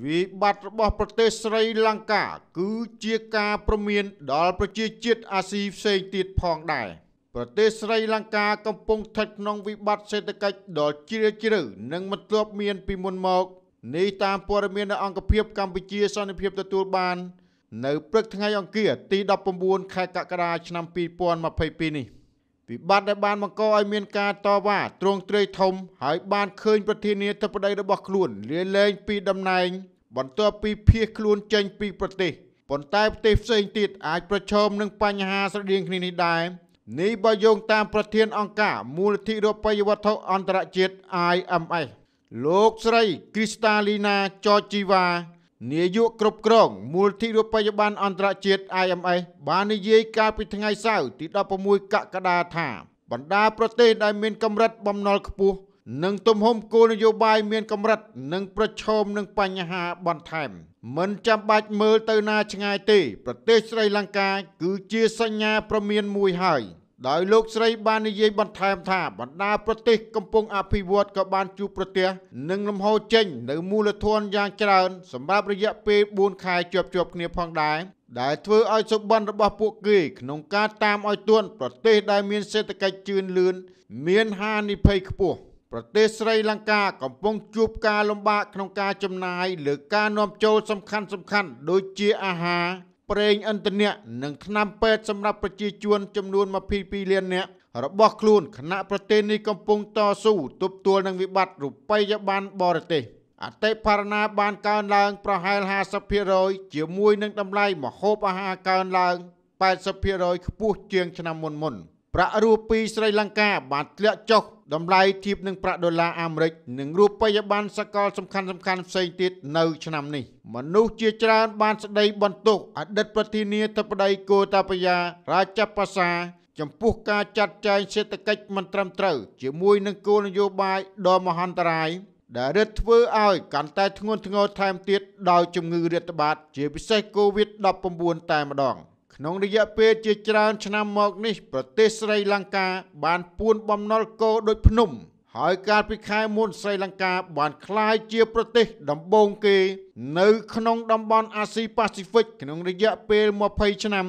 វិបត្តិរបស់ប្រទេសស្រីលង្កាគឺជាការព្រមានដល់ប្រជាជាតិអាស៊ីផ្សេងទៀតផងដែរប្រទេសស្រីលង្កាកំពុងស្ថិតក្នុងវិបត្តិសេដ្ឋកិច្ចដ៏ជ្រាលជ្រៅនិងមិនធ្លាប់មានពីមុនមកនេះតាមព័ត៌មាននៃអង្គភាពកម្ពុជាសន្និភាពទទួលបាននៅព្រឹកថ្ងៃអង្គារទី19ខែកក្កដាឆ្នាំ2022នេះ។វិបត្តិដែលបានបង្កឲ្យមានការតវ៉ាទ្រង់ទ្រាយធំហើយបានឃើញប្រធានាធិបតីរបស់ខ្លួនលាលែងពីតំណែង បន្ទាប់ពីភៀសខ្លួនចេញពីប្រទេសប៉ុន្តែប្រទេសផ្សេងទៀតអាចប្រឈមនឹងបញ្ហាស្រដៀងគ្នានេះដែរនេះបើយោងតាមប្រធានអង្គការមូលនិធិរូបិយវត្ថុអន្តរជាតិ IMF លោកស្រី Kristalina Georgieva នាយកគ្រប់គ្រងមូលធិរូបិយប័ណ្ណអន្តរជាតិ IMF បាននិយាយកាលពីថ្ងៃសៅរ៍ទី16កក្កដាថា បណ្ដាប្រទេសដែលមានកម្រិតបំណុលខ្ពស់និងទំហំគោលនយោបាយមានកម្រិតនិងប្រឈមនឹងបញ្ហាបន្ថែមមិនចាំបាច់មើលទៅណាឆ្ងាយទេ ប្រទេសស្រីលង្កាគឺជាសញ្ញាប្រមានមួយហើយដោយលោកស្រីបាននិយាយបន្ថែមថា បណ្ដាប្រទេសកំពុងអភិវឌ្ឍក៏បានជួបប្រទះនឹងលំហូរចេញនៅមូលធនយ៉ាងច្រើនសម្រាប់រយៈពេល4ខែជាប់ជាប់គ្នាផងដែរដែលធ្វើឲ្យសុបិនរបស់ពួកគេក្នុងការតាមឲ្យទួនប្រទេសដែលមានសេដ្ឋកិច្ចជឿនលឿនមានហានិភ័យខ្ពស់ប្រទេសស្រីលង្កាកំពុងជួបការលំបាកក្នុងការចំណាយលើការនាំចូលសំខាន់សំខាន់ដូចជាអាហារប្រេងឥន្ធនៈនិងថ្នាំពេទ្យសម្រាប់ប្រជាជនចំនួន22លាននាក់របស់ខ្លួនគណៈប្រទេសនេះកំពុងតស៊ូទប់ទល់នឹងវិបត្តិរូបិយប័ណ្ណបរទេសអតិផរណាបានកើនឡើងប្រហែល50%ជាមួយនឹងតម្លៃម្ហូបអាហារកើនឡើង80%ខ្ពស់ជាងឆ្នាំមុនមុន។ប្រាក់រូពីស្រីលង្កាបានធ្លាក់ចុះតម្លៃធៀបនឹងប្រាក់ដុល្លារអាមេរិកនិងរូបិយប័ណ្ណសកលសំខាន់សំខាន់ផ្សេងទៀតនៅឆ្នាំនេះមនុស្សជាច្រើនបានស្ដីបន្ទោសអតីតប្រធានាធិបតីកូតាបយ៉ារាជប៉ាសា ចំពោះការចាត់ចែងសេដ្ឋកិច្ចមិនត្រឹមត្រូវ ជាមួយនឹងគោលនយោបាយដ៏មហន្តរាយដែលរឹតធ្វើឲ្យកាន់តែធ្ងន់ធ្ងរថែមទៀតដោយជំងឺរាតត្បាតជាពិសេស COVID-19 តែម្ដង។ក្នុងរយៈពេលជាច្រើនឆ្នាំមកនេះ ប្រទេសស្រីលង្កាបានពួនបំណុលគោដូចភ្នំ ហើយកាលពីខែមុនស្រីលង្កាបានក្លាយជាប្រទេសដំបូងគេនៅក្នុងតំបន់អាស៊ីប៉ាស៊ីហ្វិកក្នុងរយៈពេល20ឆ្នាំ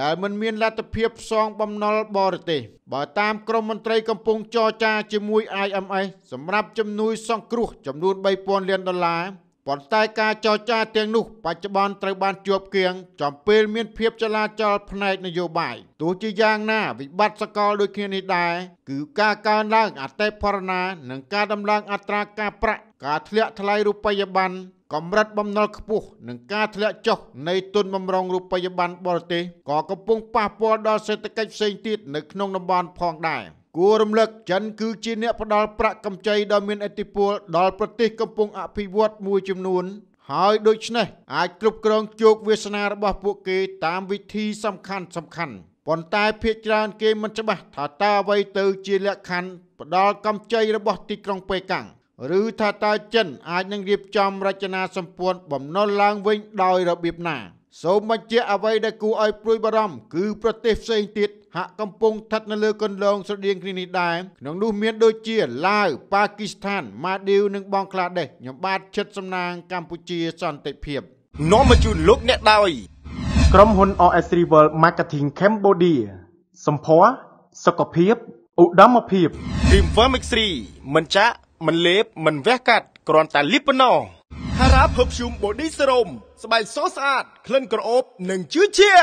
ដែលមិនមានលទ្ធភាពផ្សងបំណុលបរទេសបើតាមក្រមមន្ត្រីកំពុងចរចាជាមួយ IMF សម្រាប់ជំនួយសង្គ្រោះចំនួន3000លានដុល្លារប៉ុន្តែការចរចាទាំងនោះ បច្ចុប្បន្នត្រូវបានជួបគៀងចំពេលមានភាពចលាចលផ្នែកនយោបាយទោះជាយ៉ាងណាវិបត្តិសកលដូចគ្នានេះដែរគឺការកើនឡើងអតិផរណានិងការដំឡើងអត្រាការប្រាក់ការធ្លាក់ថ្លៃរូបិយប័ណ្ណកម្រិតបំណុលខ្ពស់និងការធ្លាក់ចុះនៃទុនបំរុងរូបិយប័ណ្ណបរទេសក៏កំពុងប៉ះពាល់ដល់សេដ្ឋកិច្ចផ្សេងទៀតនៅក្នុងតំបន់ផងដែរ។គួររំលឹកចិនគឺជាអ្នកផ្ដល់ប្រាក់កម្ចីដ៏មានឥទ្ធិពល ដល់ប្រទេសកំពុងអភិវឌ្ឍមួយចំនួនហើយដូច្នេះអាចគ្រប់គ្រងជោគវាសនារបស់ពួកគេតាមវិធីសំខាន់ សំខាន់ប៉ុន្តែភាគច្រើនគេមិនច្បាស់ថាតើអ្វីទៅជាលក្ខខណ្ឌផ្ដល់កម្ចីរបស់ទីក្រុងប៉េកាំងឬថាតើចិនអាចនឹងរៀបចំរចនាសម្ព័ន្ធបំណុលឡើងវិញដោយរបៀបណាសូមបញ្ជាក់អ្វីដែលគួរឲ្យព្រួយបារម្ភគឺប្រទេសផ្សេងទៀតហាក់កំពុងស្ថិតនៅលើគន្លងស្រដៀងគ្នានេះដែរក្នុងនោះមានដូចជាឡាវប៉ាគីស្ថានម៉ាឌីវនិងបង់ក្លាដេសខ្ញុំបាទជិតសំណាងកម្ពុជាសន្តិភាពនាំមកជូនលោកអ្នកដោយក្រុមហ៊ុន OS Rival Marketing Cambodia សម្ផស្សសុខភាពឧត្តមភាព Dream Vermix 3មិនចាក់មិនលេបមិនវះកាត់គ្រាន់តែលីបប៉ុណ្ណោះ Hara Perfume Body Serum ស្បែកសស្អាតក្លិនក្រអូបនិងជឿជា